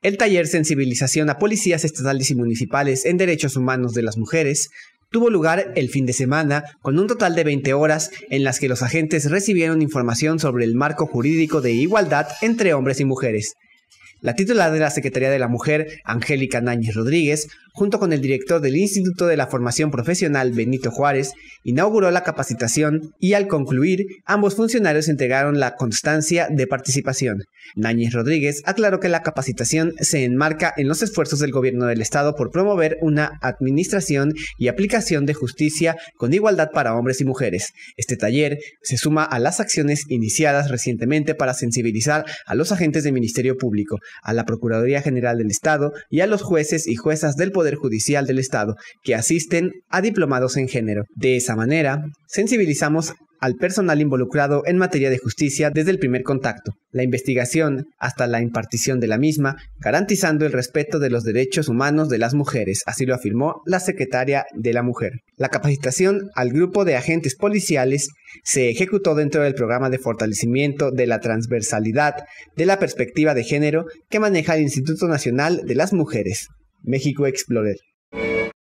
El taller Sensibilización a Policías Estatales y Municipales en Derechos Humanos de las Mujeres tuvo lugar el fin de semana con un total de 20 horas en las que los agentes recibieron información sobre el marco jurídico de igualdad entre hombres y mujeres, la titular de la Secretaría de la Mujer, Angélica Náñez Rodríguez, junto con el director del Instituto de la Formación Profesional, Benito Juárez, inauguró la capacitación y al concluir, ambos funcionarios entregaron la constancia de participación. Náñez Rodríguez aclaró que la capacitación se enmarca en los esfuerzos del gobierno del Estado por promover una administración y aplicación de justicia con igualdad para hombres y mujeres. Este taller se suma a las acciones iniciadas recientemente para sensibilizar a los agentes del Ministerio Público a la Procuraduría General del Estado y a los jueces y juezas del Poder Judicial del Estado que asisten a diplomados en género. De esa manera, sensibilizamos al personal involucrado en materia de justicia desde el primer contacto, la investigación hasta la impartición de la misma, garantizando el respeto de los derechos humanos de las mujeres, así lo afirmó la secretaria de la mujer. La capacitación al grupo de agentes policiales se ejecutó dentro del programa de fortalecimiento de la transversalidad de la perspectiva de género que maneja el Instituto Nacional de las Mujeres, México Explorer.